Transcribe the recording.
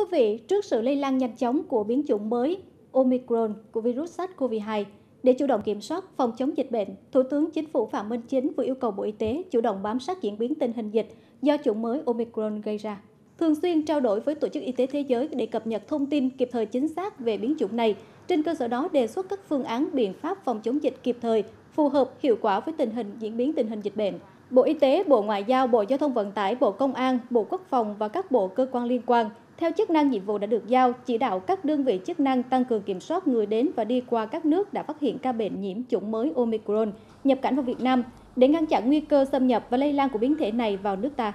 quý vị, trước sự lây lan nhanh chóng của biến chủng mới Omicron của virus SARS-CoV-2, để chủ động kiểm soát phòng chống dịch bệnh, Thủ tướng Chính phủ Phạm Minh Chính vừa yêu cầu Bộ Y tế chủ động bám sát diễn biến tình hình dịch do chủng mới Omicron gây ra. Thường xuyên trao đổi với Tổ chức Y tế Thế giới để cập nhật thông tin kịp thời chính xác về biến chủng này, trên cơ sở đó đề xuất các phương án biện pháp phòng chống dịch kịp thời, phù hợp, hiệu quả với tình hình diễn biến tình hình dịch bệnh. Bộ Y tế, Bộ Ngoại giao, Bộ Giao thông Vận tải, Bộ Công an, Bộ Quốc phòng và các bộ cơ quan liên quan theo chức năng nhiệm vụ đã được giao, chỉ đạo các đơn vị chức năng tăng cường kiểm soát người đến và đi qua các nước đã phát hiện ca bệnh nhiễm chủng mới Omicron nhập cảnh vào Việt Nam để ngăn chặn nguy cơ xâm nhập và lây lan của biến thể này vào nước ta.